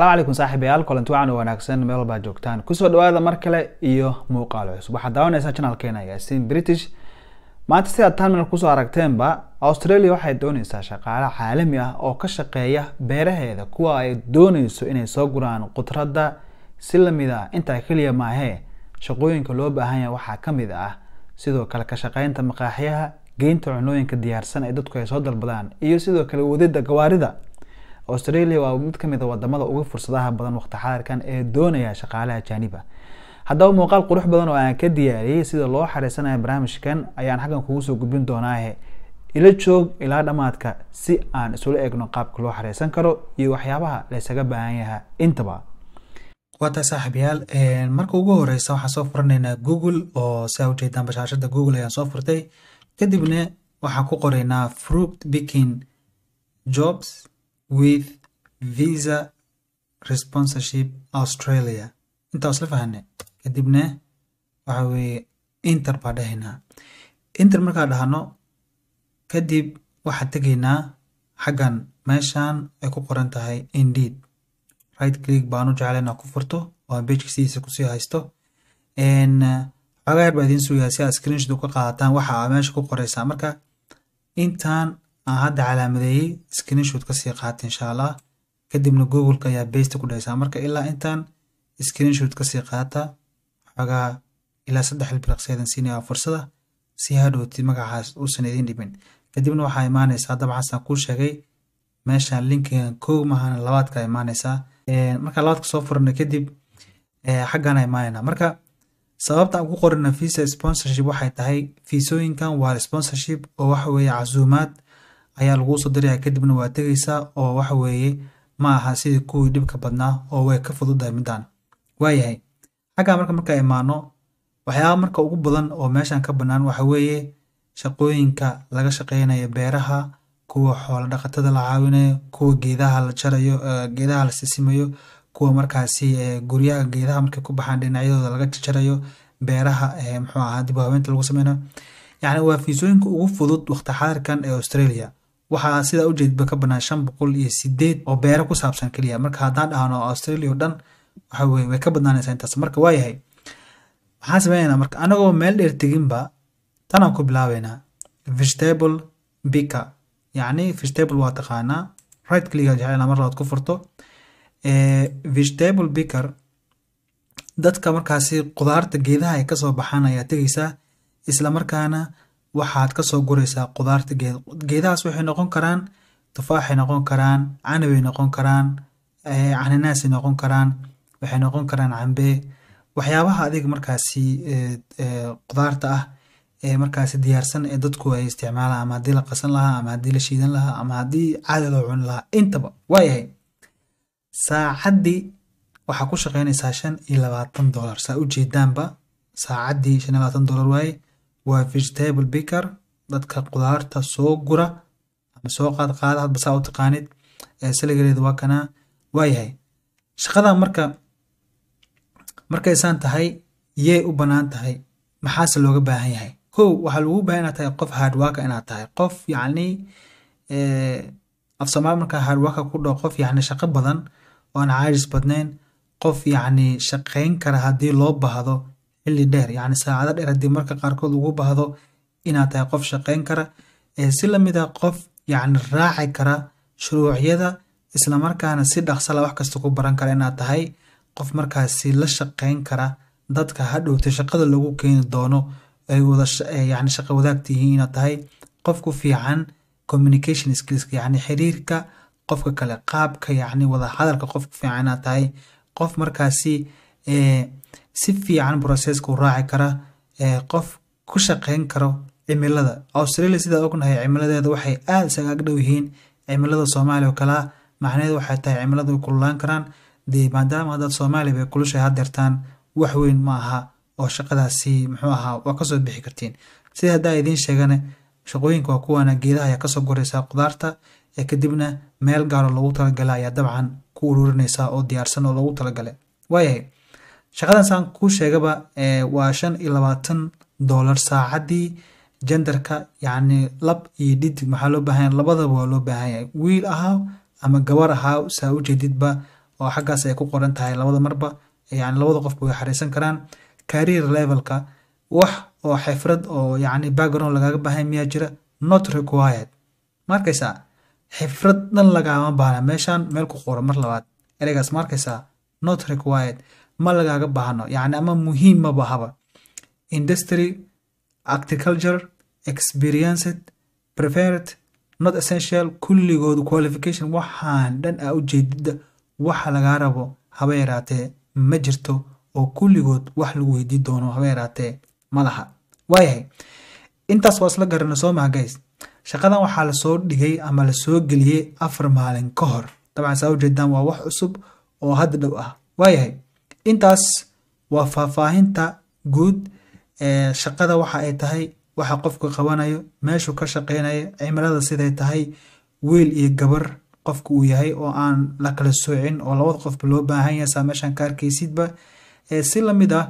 asalaamu calaykum saaxiibayaal kulanti wacan oo wanaagsan meel walbaad joogtaan kusoo dhawaada mar kale iyo muuqaal cusub waxaad daawanaysaa channelkeena yaasiin british maanta sidaad terminal kusoo aragteenba australia waxay dooneysaa shaqaale caalami ah oo ka shaqeeya beeraheeda kuwa ay doonayso inay soo guraan khudradda si lamida ah. intaa keliya maahee shaqooyinka loo baahanya waxaa ka mid ah sidoo kale ka shaqeynta maqaaxyaha geynta cunooyinka diyaarsan ee dadku ay soo dalbadaan iyo sidoo kale wadida gawaarida australia waa mid kamid a ah wadamada ugu fursadaha badan waqti xadarkan ee doonaya shaqaalaha jaaniba haddaba muuqaal qurux badan oo aan ka diyaariyey sida loo xariisanaya barnaamijkan ayaan xaggan kugu soo gudbin doonaahe ila joog ilaa dhammaadka si aan isula eegno qaabka loo xariisan karo iyo waxyaabaha laysaga baahan yahaa intaba waata saaxiibyaal marka ugu horeysa waxaan soo furanaynaa google oo saa ujeedaan bashaashada google ayaan soo furtay kadibna waxaan ku qoraynaa fruit picking jobs with visa responsorship australia intaa isla fahanay kadibna waxa weeye inter baa dhahaynaa inter markaa dhahno kadib waxaa tegaynaa xaggan meeshan ay ku qoran tahay indeed right click baanu jecla inaa ku furto oo bejka sidiisa kusii haysto xogaa yar baa idiin sugayaa si aad screenshot ka qaadataan waxa aa meesha ku qoraysaa marka intaan aan hadda calaamadeeyey screenshot kasii qaata insha kadibna googoleka ayaa basta ku dhahaysaa marka ilaa intaan screenshot kasii qaata xogaa ilaa saddex ilbiraqseedan siinaya fursada si hadhowtid magacaas uusan idiin dhibin kadibna waxaa imaanaysaa dabcaasaan kuu sheegay meeshaan linkigan kow maahana labaadka imaanaysaa markaa labaadka soo furana kadib xaggaana imaanayna marka sababta aan ku qorina visa sponsorship waxay tahay fiisooyinkan waa sponsorship oo waxa weeye casuumaad ayaa lagu soo diraya kadibna waa tegaysaa oo waxa weeye ma aha sidii kuwii dhibka badnaa oo way ka fududdahay middaan waayahay xaggaa marka markaa imaano waxyaaba marka ugu badan oo meeshan ka bannaan waxa weeye shaqooyinka laga shaqaynayo beeraha kuwa xoola dhaqatada la caawinayo kuwa geedaha la jarayo geedaha la sisimayo kuwa markaasi guryaha geedaha markay ku baxaan dhinacyadooda laga jarayo beeraha muxuu ahaa dib u habeynta lagu sameynayo yacni waa fiisooyinka ugu fudud waqti xaadirkan ee australia waxaa sidaa u jeedba ka banaan shan boqol iyo sideed oo beero ku saabsan keliya marka haddaan dhahno australia o dhan waxa way ka badnaanaysaa intaas marka waayahay waxaan sameynaynaa marka anagoo meel dheer teginba tanaan ku bilaabaynaa vegetable bika yacni vegetable waa taqaanaa right clicka jecelnaa mar labaad ku furto vegetable bicker dadka markaasi qudaarta geedaha ay kasoo baxaan ayaa tegaysaa isla markaana waxaad ka soo guraysaa qudaarta geed geedahaas waxay noqon karaan tufaaxay noqon karaan canabay noqon karaan eh, cananaasay noqon karaan waxay noqon karaan cambe waxyaabaha adiga markaasi eh, eh, qudaarta ah ee markaasi diyaarsan ee dadku ay isticmaalaan ama haddii la qasan lahaa ama haddii la shiidan lahaa ama haddii caadi loo cuni lahaa intaba waayahay saacaddii waxaa ku shaqeynaysaa shan iyo labaatan dollar saa u jeedaanba saacaddii shan iyo labaatan dollar waaye waa vegetable bicker dadka qudaarta soo gura ama soo qaadqaada hadba saa u taqaanid saligareeda waa kanaa waayahay shaqadan marka markaysaan tahay yay u banaan tahay maxaase looga baahan yahay kow waxaa lagu bahan inaad tahay qof hardwaka inaad tahay qof yacnii af soomaali markaa hardwaka ku dhao qof yacni shaqo badan oo aan caajis badnayn qof yacni shaqayn kara haddii loo baahdo xili dheer yani saacado dheer haddii marka qaarkood ugu baahdo inaad tahay qof shaqeyn kara ee si lamid ah qof yacni raaci kara shuruucyada islamarkaana si dhaqsala wax kasta ku baran kara inaad tahay qof markaasi la shaqeyn kara dadka hadhowta shaqada lagu keeni doono ay wada shaqa wadaagtihiin inaad tahay qof ku fiican communication skillska yacni xiriirka qofka kale qaabka yacni wada hadalka qof ku fiican inaad tahay qof markaasi si fiican processka u raaci kara qof ku shaqeyn karo cimilada australia sidaad ognahay cimiladeeda waxay aada isagaag dhow yihiin cimilada soomaaliya oo kalea macnaheedu waxay tahay cimilada way kululaan karaan dee maadaama haddaad soomaaliya bay kulushay haddeertaan wax weyn ma aha oo shaqadaasi muxuu ahaa waa kasoo bixi kartiin sida haddaa idiin sheegane shaqooyinka waa kuwaana geedaha ayaa kasoo goraysaa qudaarta kadibna meel gaaro loogu talagala ayaa dabcan ku ururinaysaa oo diyaarsan oo loogu talagalay waayahay shaqadan saan kuu sheegaba waa shan iyo labaatan doolar saacadii jendarka yacni lab iyo dhidib maxaa loo baahanya labadaba waa loo baahanyahay wiil ahaa ama gabar ahaa saa u jeedidba oo xaggaas ay ku qoran tahay labada marba yani labada qofba way xariisan karaan career levelka wax oo xifrad oo yacni background lagaaga baahanya miyaa jira not required maarkaysaa xifrad dhan lagaama baahna meeshaan meel ku qoran mar labaad ereygaas maarkaysaa not required ma lagaaga baahno yacni ama muhiimmaba haba industry agriculture experienced prefered not essential kulligoodu qualification waxaan dhan a ujeedida waxa lagaa rabo haba yaraatee ma jirto oo kulligood wax lagu weydii doono haba yaraatee ma laha waayahay intaas waa isla garano soo maha shaqadan waxaa lasoo dhigay ama lasoo geliyey afar maalin ka hor dabcan saa ujeedaan waa wax cusub oo hadda dhow ah waayahay intaas waa faahfaahinta guud ee shaqada waxa ay tahay waxa qofku qabanayo meeshuu ka shaqeynayo cimilada siday tahay wiil iyo gabar qofku uu yahay oo aan la kala soocin oo labada qofba loo baahan yahay saa meeshaan ka arkaysidba si lamid ah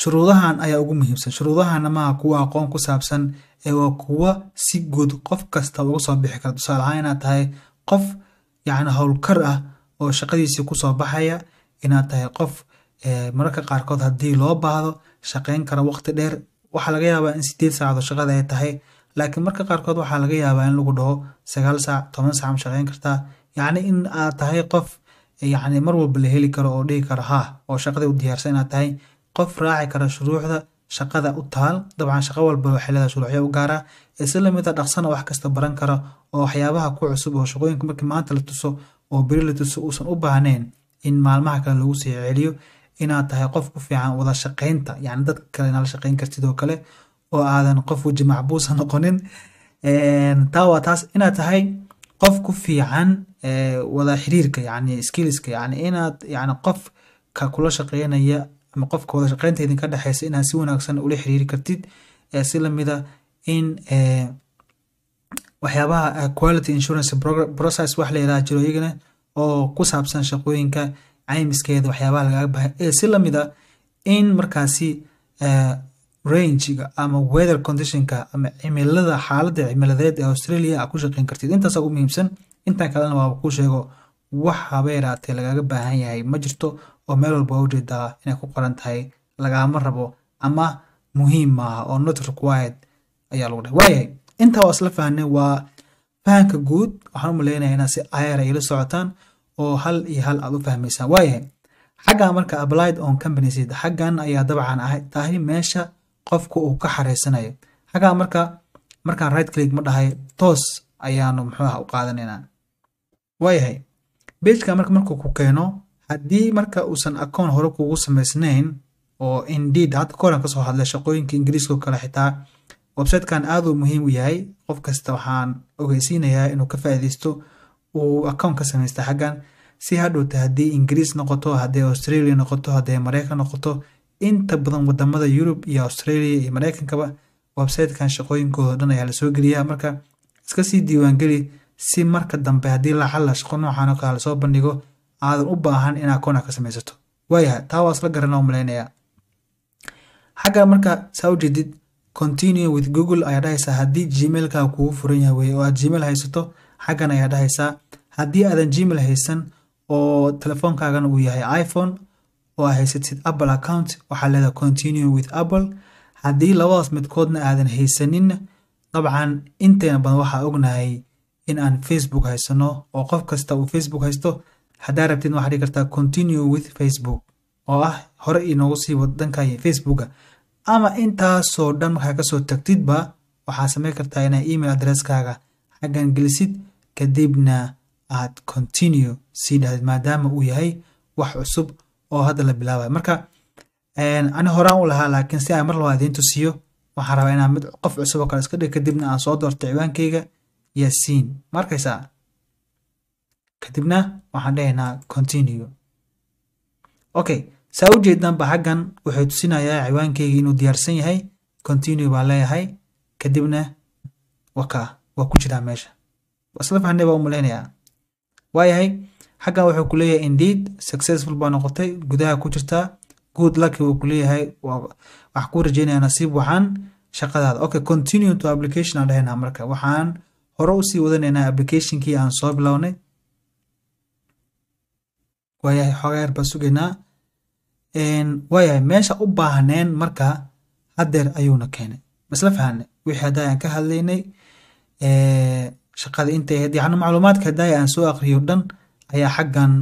shuruudahan ayaa ugu muhiimsan shuruudahana maaha kuwa aqoon ku saabsan ee waa kuwa si guud qof kasta uga soo bixi kara tusaale ahaan inaad tahay qof yacni howlkar ah oo shaqadiisii kusoo baxaya inaad tahay qof eh, mararka qaarkood haddii loo baahdo shaqeyn kara waqti dheer waxaa laga yaabaa in sideed saacadood shaqada ay tahay laakiin marka qaarkood waxaa laga yaabaa in lagu dhaho sagaal saac toban saac ma kartaa yacni in aad tahay qof eh, yacni mar walba la heli karo oo dhihi karo haa oo shaqada u diyaarsan inaad tahay qof raaci kara shuruucda shaqada u taal dabcan shaqo walba waxay leedahay shuruucyo u gaara ee si dhaqsana wax kasta baran kara oo waxyaabaha ku cusub oo shaqooyinka markii maanta la tuso oo beri la tuso uusan u baahnayn in maalmaha kale lagu sii celiyo inaad tahay qof ku fiican wada shaqaynta yacni dad kalena la shaqayn kartid oo kale oo aadan qof weji macbuusa ha noqonin taa waa taas inaad tahay qof ku fiican wada xiriirka yacni skillska yacni inaad yacni qofka kula shaqeynaya ama qofka wada shaqaynta idinka dhexeysa inaad si wanaagsan ula xiriiri kartid si lamida ah in waxyaabaha quality insurance process wax la yidhaha jiro iyagana oo ku saabsan shaqooyinka caymiskeeda waxyaabaha lagaga bahay ee si lamid a ah in markaasi eh, rangiga ama weather conditionka ama cimilada xaalada cimiladeed ee australia a ku shaqeyn kartid intaasa u muhiimsan intaa kalena waaba kuu sheego wax habay yaraatee lagaga baahan yahay ma jirto oo meel walba waa ujeedaa inay ku qoran tahay lagaama rabo ama muhiim maaha oo not required ayaa lagu dhahay waayahay intaa waa isla fahnay waa fahamka guud waxaan u malaynaya inaa si cayar ay la socotaan oo hal iyo hal aad u fahmaysaan waayahay xagga marka applied on companies xaggan ayaa dabcan tahay meesha qofku uu ka xareysanayo xaggaa marka markaan right click ma dhahay toos ayaanu muxuu ah u qaadanaynaa waayahay bejka marka markuu ku keeno haddii marka uusan akoon hore kugu samaysnayn oo indeed hadda koran kasoo hadla shaqooyinka ingiriiska oo kale xitaa websitekan aaduu muhiim u yahay qof kasta waxaan ogeysiinayaa inuu ka faaideysto uu account ka sameysta xaggan si hadhowta haddii ingiriis noqoto haddii australia noqoto haddii mareykan noqoto inta badan wadamada yurub iyo australia iyo mareykankaba websitekan shaqooyinkooda dhan ayaa lasoo geliyaa marka iska sii diiwaangeli si marka dambe haddii lacalla shaqo noocan oo kale lasoo bandhigo aadan u baahan in accoona ka samaysato waayahay taa waa garanaa u malaynayaa xagga marka saa ujeedid continue with google ayaa dhahaysaa haddii gmailka kugu furan yahay wey oo aad gmail haysato xaggan ayaa dhahaysaa haddii aadan gmail haysan oo telefoonkaagana uu yahay iphone oo a haysatid apple account waxaa leedaha continue with apple haddii labadaas midkoodna aadan haysanin dabcan inteena badan waxaa ognahay in aan facebook haysano oo qof kasta uu facebook haysto haddaa rabtidna waxaa dhihi kartaa continue with facebook oo ah hore inoogu sii wadanka facebooka ama intaasoo dhan waxaa kasoo tagtidba waxaa samayn kartaa inaa email adresskaaga xaggan gelisid kadibna aad continue sii dhahdid maadaama uu yahay wax cusub oo hadda la bilaabayo marka ani horaan u lahaa laakiin si aan mar labaad idiin tusiyo waxaan rabaa inaan mid qof cusub oo kale iska dhig kadibna aan soo doorto ciwaankayga yaasiin ma kadibna waxaan dhahaynaa continue okay saa u jeedaanba xaggan wuxuu tusinayaa ciwaankeyga inuu diyaarsan yahay continue baa leeyahay kadibna waka waa ku jiraa meesha isla fahnay baa umalaynayaa waayahay xaggan wuxuu ku leeyahay indeed successful baa noqotay gudaha ku jirtaa good lucky wuu ku leeyahay wax ku rajeynayaa nasiib waxaan shaqadaada okay continue to application aan dhahaynaa marka waxaan hore usii wadanaynaa applicationkii aan soo bilownay waayahay xoogaa baa sugaynaa waayahay meesha u baahneen marka hadeer ayuuna keenay masla fahane wixii hadda aan ka hadlaynay shaqada intay ahayd yacni macluumaadka haddaaya aan soo aqriyo dhan ayaa xaggan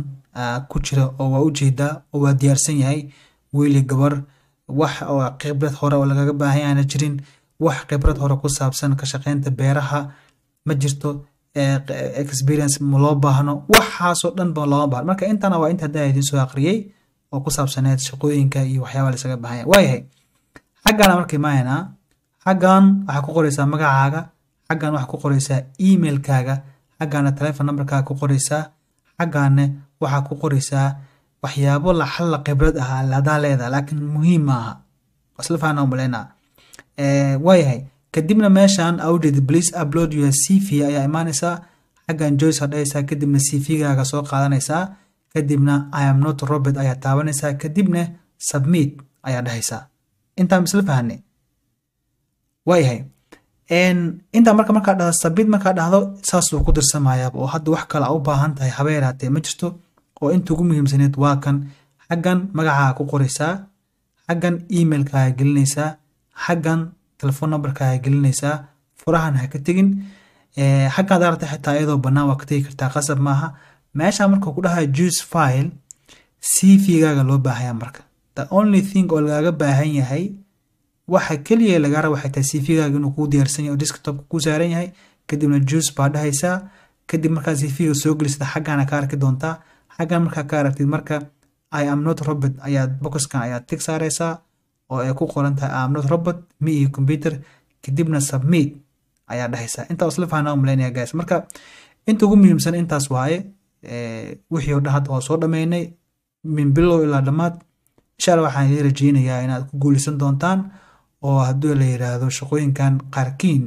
ku jira oo waa u jeedaa oo waa diyaarsan yahay wiili gabar wax oo khibrad hore oo lagaga baahan yahay jirin wax khibrad hore ku saabsan ka shaqeynta beeraha ma jirto e, e, experience maloo baahno waxaasoo dhan ba loo baahno marka intana waa inta haddaa idiin soo aqriyey oo ku saabsaneed shaqooyinka iyo waxyaabaha laisaga bahanya waayahay xaggaan marka imaanaa xaggan waxaa ku qoraysaa magacaaga xaggan waxaa ku qoraysaa emailkaaga xaggaana telefon nambarkaaga ku qoraysaa xaggaanne waxaa ku qoraysaa waxyaabo laxalla khibrad ah hadaa leedaha laakiin muhiim maaha isla faana umaleynaa waayahay kadibna meeshan aujeedi please upload your cv ayaa imaanaysaa xaggan joyce hadhahaysaa kadibna cv gaaga soo qaadanaysaa kadibna iamnot robert ayaa taabanaysaa kadibna sabmit ayaa dhahaysaa intaan isla fahanay waayahay intaa marka markaa dhahda sabmit markaa dhahdo saasuu ku dirsamayaaba oo hadda wax kale a u baahan tahay habeeraatee ma jirto oo inta ugu muhiimsaneed waa kan xaggan magacaa ku qoraysaa xaggan emailkaaga gelinaysaa xaggan telefon numberkaaga gelinaysaa furahan ha ka tegin eh, xaggaad aragta xitaa iyadoo bannaan waa ka tegi kartaa qasab maaha meeshaa marka ku dhahayo juice file cvgaaga loo baahaya marka the only thing oo lagaaga baahan yahay waxa keliya lagaa raba xataa cvgaaga inuu kuu diyaarsan yahay oo desktopka kuu saaran yahay kadibna juice baa dhahaysaa kadib markaa cvga soo gelisada xaggaana ka arki doontaa xaggan markaa ka aragtid marka i am not robert ayaad boxkan ayaad tig saaraysaa oo ay ku qoran tahay i not robert me iyo computer kadibna submit ayaa dhahaysaa intaa isla fahnaa u guys marka inta ugu muhiimsan intaas waaye Eh, wixii oo dhan hadda waa soo dhameynay min bilow ilaa dhammaad insha waxaan idin rajeynayaa inaad ku guulaysan doontaan oo haddii la yidhaahdo shaqooyinkan qaarkiin